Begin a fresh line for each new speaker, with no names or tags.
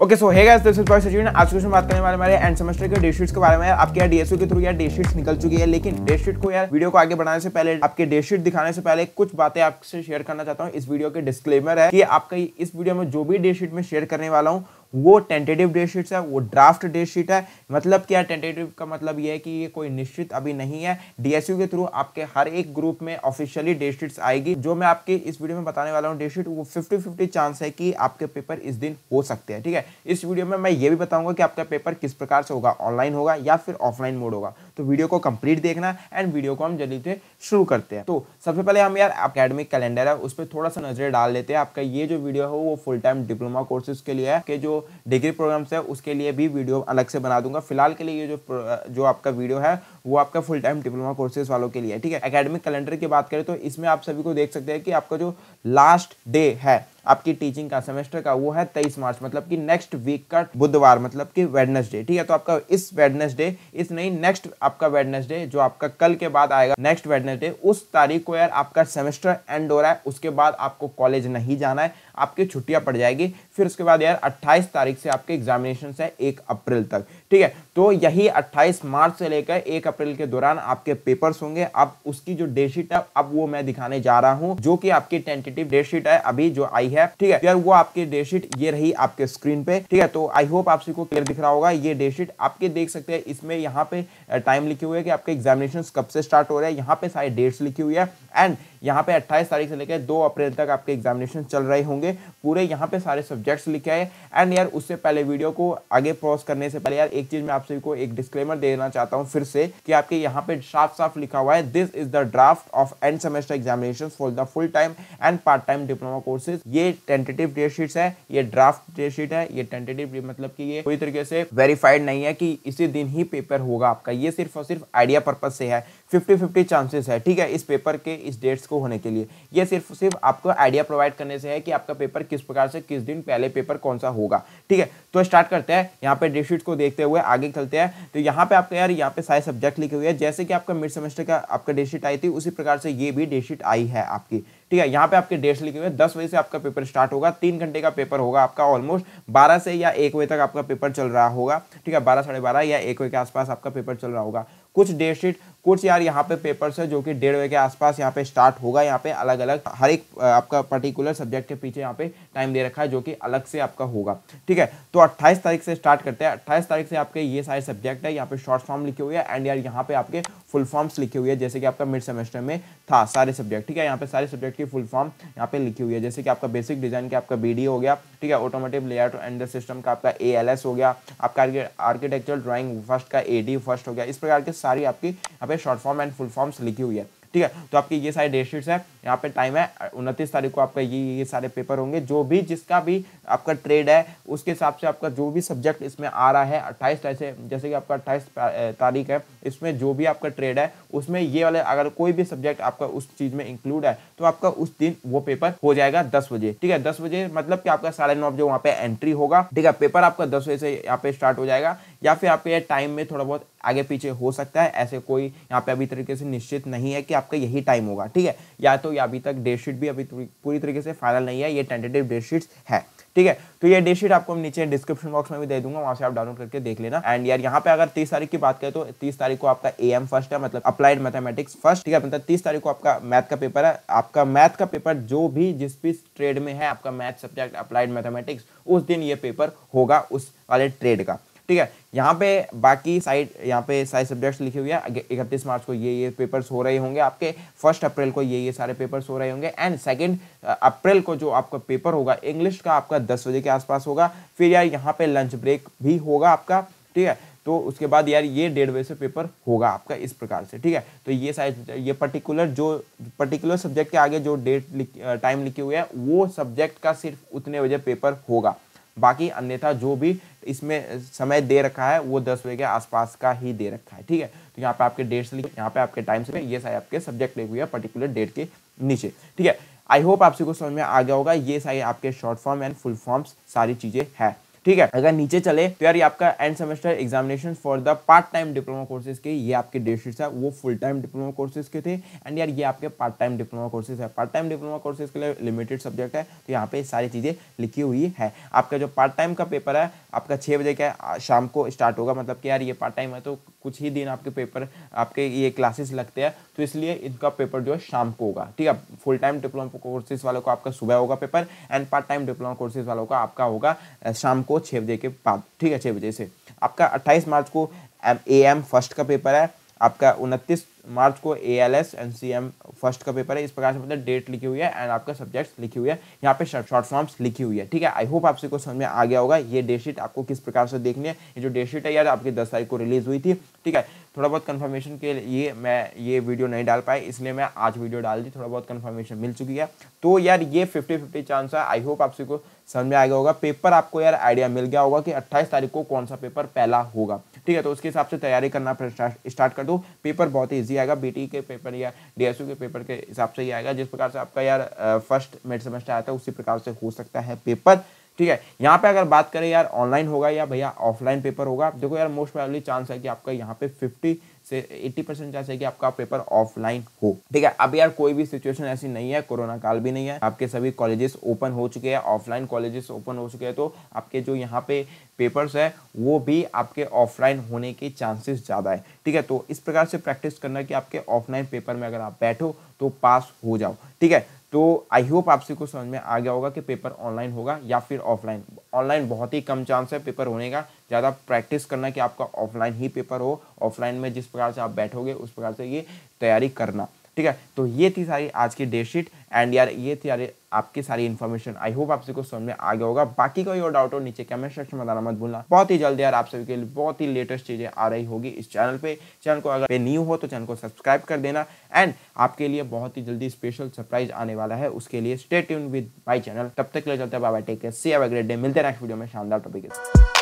okay so है this आज question बात करने वाले हमारे एंड सेमेस्टर के डे के बारे में आपके यार डीएसओ के थ्रू यार डे निकल चुकी है लेकिन डेटशीट को यार वीडियो को आगे बढ़ाने से पहले आपके डेटशीट दिखाने से पहले कुछ बातें आपसे शेयर करना चाहता हूँ इस वीडियो के डिस्क्लेमर है कि आपका इस वीडियो में जो भी डेटशीट शीट में शेयर करने वाला हूँ वो टेंटेटिव डेट शीट है वो ड्राफ्ट डेट शीट है मतलब क्या टेंटेटिव का मतलब ये है कि ये कोई निश्चित अभी नहीं है डीएसयू के थ्रू आपके हर एक ग्रुप में ऑफिशियली डेट शीट्स आएगी जो मैं आपके इस वीडियो में बताने वाला हूँ डेट शीट वो फिफ्टी फिफ्टी चांस है कि आपके पेपर इस दिन हो सकते हैं ठीक है इस वीडियो में मैं ये भी बताऊंगा कि आपका पेपर किस प्रकार से होगा ऑनलाइन होगा या फिर ऑफलाइन मोड होगा तो वीडियो को कंप्लीट देखना एंड वीडियो को हम जल्दी से शुरू करते हैं तो सबसे पहले हम यार अकेडमिक कैलेंडर है उस पर थोड़ा सा नज़रें डाल लेते हैं आपका ये जो वीडियो है वो फुल टाइम डिप्लोमा कोर्सेज के लिए है कि जो डिग्री प्रोग्राम्स है उसके लिए भी वीडियो अलग से बना दूंगा फिलहाल के लिए ये जो जो आपका वीडियो है वो आपका फुल टाइम डिप्लोमा कोर्सेज वालों के लिए ठीक है अकेडमिक कैलेंडर की बात करें तो इसमें आप सभी को देख सकते हैं कि आपका जो लास्ट डे है आपकी टीचिंग का सेमेस्टर का वो है तेईस मार्च मतलब कि नेक्स्ट वीक का बुधवार मतलब कि वेडनेसडे ठीक है तो आपका इस वेडनेसडे इस नहीं नेक्स्ट आपका वेडनेसडे जो आपका कल के बाद आएगा नेक्स्ट वेडनेसडे उस तारीख को यार आपका सेमेस्टर एंड हो रहा है उसके बाद आपको कॉलेज नहीं जाना है आपकी छुट्टियां पड़ जाएगी फिर उसके बाद यार अट्ठाईस तारीख से आपके एग्जामिनेशन है एक अप्रैल तक ठीक है तो यही अट्ठाईस मार्च से लेकर एक अप्रैल के दौरान आपके पेपर्स होंगे अब उसकी जो डेट शीट है अब वो मैं दिखाने जा रहा हूँ जो की आपकी टेंटेटिव डेट शीट है अभी जो आई है ठीक है यार वो आपकी डेट शीट ये रही आपके स्क्रीन पे ठीक है तो आई होप आप सबको क्लियर दिख रहा होगा ये डेट शीट आपके देख सकते हैं इसमें यहाँ पे टाइम लिखे हुए कि आपके एग्जामिनेशन कब से स्टार्ट हो रहे हैं यहाँ पे सारी डेट्स लिखी हुई है एंड यहाँ पे 28 तारीख से लेकर 2 अप्रैल तक आपके एग्जामिनेशन चल रहे होंगे पूरे यहाँ पे सारे सब्जेक्ट्स लिखे हैं एंड यार उससे पहले वीडियो को आगे प्रोस करने से पहले यार एक चीज़ मैं आप सभी को एक डिस्क्लेमर देना चाहता हूँ फिर से कि आपके यहाँ पे साफ साफ लिखा हुआ है this is the draft of end semester examination for the full time and part time diploma courses ये टेंटेटिव डेट शीट है ये ड्राफ्ट डेट शीट है ये टेंटेटिव मतलब कि ये पूरी तरीके से वेरीफाइड नहीं है कि इसी दिन ही पेपर होगा आपका ये सिर्फ और सिर्फ आइडिया पर्पज से है फिफ्टी फिफ्टी चांसेस है ठीक है इस पेपर के इस डेट्स को होने के लिए ये सिर्फ सिर्फ आपको आइडिया प्रोवाइड करने से है कि आपका पेपर किस प्रकार से किस दिन पहले पेपर कौन सा होगा ठीक है तो स्टार्ट करते हैं यहाँ पे डेटशीट को देखते हुए आगे चलते हैं तो यहाँ पे आपका यार यहाँ पे सारे सब्जेक्ट लिखे हुए हैं जैसे कि आपका मिड सेमेस्टर का आपका डेटशीट आई थी उसी प्रकार से ये भी डेटशीट आई है आपकी ठीक है यहाँ पे आपके डेट्स लिखे हुए हैं दस बजे से आपका पेपर स्टार्ट होगा तीन घंटे का पेपर होगा आपका ऑलमोस्ट बारह से या एक बजे तक आपका पेपर चल रहा होगा ठीक है बारह साढ़े बारह या एक बजे के आसपास आपका पेपर चल रहा होगा कुछ डेट शीट कुछ यार यहाँ पे पेपर्स है जो कि डेढ़ बजे के आसपास यहाँ पे स्टार्ट होगा यहाँ पे अलग अलग हर एक आपका पर्टिकुलर सब्जेक्ट के पीछे यहाँ पे टाइम दे रखा है जो कि अलग से आपका होगा ठीक है तो अट्ठाईस तारीख से स्टार्ट करते हैं 28 तारीख से आपके ये सारे सब्जेक्ट है यहाँ पे शॉर्ट फॉर्म लिखे हुए हैं एंड यार यहाँ पे आपके फुल फॉर्म्स लिखे हुए हैं जैसे कि आपका मिड सेमेस्टर में था सारे सब्जेक्ट ठीक है यहाँ पे सारे सब्जेक्ट की फुल फॉर्म यहाँ पे लिखी हुई है जैसे कि आपका बेसिक डिजाइन का आपका बी हो गया ठीक है ऑटोमेटिव लेआउट एंड सिस्टम का आपका ए हो गया आपका आर्किटेक्चर ड्राइंग फर्स्ट का ए फर्स्ट हो गया इस प्रकार के सारी आपकी यहाँ पे short form and full forms लिखी हुई है ठीक है तो आपके ये सारे डेट शीट्स हैं यहाँ पे टाइम है उनतीस तारीख को आपका ये ये सारे पेपर होंगे जो भी जिसका भी आपका ट्रेड है उसके हिसाब से आपका जो भी सब्जेक्ट इसमें आ रहा है अट्ठाईस जैसे जैसे कि आपका अट्ठाईस तारीख है इसमें जो भी आपका ट्रेड है उसमें ये वाले अगर कोई भी सब्जेक्ट आपका उस चीज़ में इंक्लूड है तो आपका उस दिन वो पेपर हो जाएगा दस बजे ठीक है दस बजे मतलब कि आपका साढ़े नौ बजे वहाँ पे एंट्री होगा ठीक है पेपर आपका दस बजे से यहाँ पे स्टार्ट हो जाएगा या फिर आपके टाइम में थोड़ा बहुत आगे पीछे हो सकता है ऐसे कोई यहाँ पे अभी तरीके से निश्चित नहीं है कि आपका यही टाइम होगा ठीक है या तो या अभी तक डेट शीट भी अभी पूरी तरीके से फाइनल नहीं है ये टेंटेटिव डेट शीट्स है ठीक है तो ये डेट शीट आपको नीचे डिस्क्रिप्शन बॉक्स में भी दे दूंगा वहाँ से आप डाउनलोड करके देख लेना एंड यार यहाँ पे अगर तीस तारीख की बात करें तो तीस तारीख को आपका ए एम फर्स्ट है मतलब अप्लाइड मैथमेटिक्स फर्स्ट ठीक है मतलब तीस तारीख को आपका मैथ का पेपर है आपका मैथ का पेपर जो भी जिस भी ट्रेड में है आपका मैथ सब्जेक्ट अप्लाइड मैथमेटिक्स उस दिन ये पेपर होगा उस वाले ट्रेड का ठीक है यहाँ पे बाकी साइड यहाँ पे सारे सब्जेक्ट्स लिखे हुए हैं इकतीस मार्च को ये ये पेपर्स हो रहे होंगे आपके फर्स्ट अप्रैल को ये ये सारे पेपर्स हो रहे होंगे एंड सेकेंड अप्रैल को जो आपका पेपर होगा इंग्लिश का आपका दस बजे के आसपास होगा फिर यार यहाँ पे लंच ब्रेक भी होगा आपका ठीक है तो उसके बाद यार ये डेढ़ बजे से पेपर होगा आपका इस प्रकार से ठीक है तो ये सारे ये पर्टिकुलर जो पर्टिकुलर सब्जेक्ट के आगे जो डेट टाइम लिखे हुए हैं वो सब्जेक्ट का सिर्फ उतने बजे पेपर होगा बाकी अन्यथा जो भी इसमें समय दे रखा है वो दस बजे के आसपास का ही दे रखा है ठीक है तो यहाँ पे आपके डेट्स लिखे यहाँ पे आपके टाइम्स लिखे ये सारे आपके सब्जेक्ट लिखे हुए पर्टिकुलर डेट के नीचे ठीक है आई होप आपसे कुछ समझ में आ गया होगा ये सारे आपके short form and full forms सारी चीज़ें हैं ठीक है अगर नीचे चले तो यार ये आपका end semester examination for the part time diploma courses के ये आपके डेटशीट है वो फुल टाइम डिप्लोमा कोर्सेज के थे एंड यार ये आपके पार्ट टाइम डिप्लोमा कोर्सेज है पार्ट टाइम डिप्लोमा कोर्सेज के लिए लिमिटेड सब्जेक्ट है तो यहाँ पे सारी चीज़ें लिखी हुई है आपका जो पार्ट टाइम का पेपर है आपका छः बजे का शाम को स्टार्ट होगा मतलब कि यार ये पार्ट टाइम है तो कुछ ही दिन आपके पेपर आपके ये क्लासेस लगते हैं तो इसलिए इनका पेपर जो है शाम को होगा ठीक है फुल टाइम डिप्लोमा कोर्सेज वालों का आपका सुबह होगा paper and part time diploma courses वालों का आपका होगा शाम को को छः बजे के बाद ठीक है छः बजे से आपका अट्ठाईस मार्च को ए एम फर्स्ट का पेपर है आपका उनतीस मार्च को A L S N C M first का पेपर है इस प्रकार से मतलब डेट लिखी हुई है एंड आपका सब्जेक्ट्स लिखी हुई है यहाँ पे शॉर्ट फॉर्म्स लिखी हुई है ठीक है आई होप आपसे को समझ में आ गया होगा ये डेट शीट आपको किस प्रकार से देखनी है ये जो डेट शीट है यार आपकी दस तारीख को रिलीज हुई थी ठीक है थोड़ा बहुत कन्फर्मेशन के लिए मैं ये वीडियो नहीं डाल पाई इसलिए मैं आज वीडियो डाल दी थोड़ा बहुत कन्फर्मेशन मिल चुकी है तो यार ये फिफ्टी फिफ्टी चांस है आई होप आप को समझ में आ गया होगा पेपर आपको यार आइडिया मिल गया होगा कि अट्ठाईस तारीख को कौन सा पेपर पहला होगा ठीक है तो उसके हिसाब से तैयारी करना फिर स्टार्ट कर दो पेपर बहुत ईजी आएगा बी e के पेपर या डीएसयू के पेपर के हिसाब से ही आएगा जिस प्रकार से आपका यार फर्स्ट मिड सेमेस्टर आता है उसी प्रकार से हो सकता है पेपर ठीक है यहाँ पे अगर बात करें यार ऑनलाइन होगा या भैया ऑफलाइन पेपर होगा देखो यार मोस्ट प्राइवली चांस है कि आपका यहाँ पे फिफ्टी से एट्टी परसेंट चांस है कि आपका पेपर ऑफलाइन हो ठीक है अब यार कोई भी सिचुएशन ऐसी नहीं है कोरोना काल भी नहीं है आपके सभी कॉलेजेस ओपन हो चुके हैं ऑफलाइन कॉलेजेस ओपन हो चुके हैं तो आपके जो यहाँ पे पेपर्स है वो भी आपके ऑफलाइन होने के चांसेस ज़्यादा है ठीक है तो इस प्रकार से प्रैक्टिस करना कि आपके ऑफलाइन पेपर में अगर आप बैठो तो पास हो जाओ ठीक है तो आई होप आप सभी को समझ में आ गया होगा कि पेपर ऑनलाइन होगा या फिर ऑफलाइन ऑनलाइन बहुत ही कम चांस है पेपर होने का ज़्यादा प्रैक्टिस करना कि आपका ऑफलाइन ही पेपर हो ऑफलाइन में जिस प्रकार से आप बैठोगे उस प्रकार से ये तैयारी करना ठीक है तो ये थी सारी आज की डेट शीट एंड यार ये थी यार आपकी सारी इन्फॉर्मेशन आई होप आप सबको समझ में आ गया होगा बाकी कोई और डाउट हो नीचे कमेंट सेक्शन में बताना मत भूलना बहुत ही जल्दी यार आप सभी के लिए बहुत ही लेटेस्ट चीजें आ रही होगी इस चैनल पे चैनल को अगर पे न्यू हो तो चैनल को सब्सक्राइब कर देना एंड आपके लिए बहुत ही जल्दी स्पेशल सरप्राइज आने वाला है उसके लिए स्टे विद माई चैनल तब तक के लिए चलते बाबा take care see a great day मिलते हैं नेक्स्ट वीडियो में शानदार टॉपिक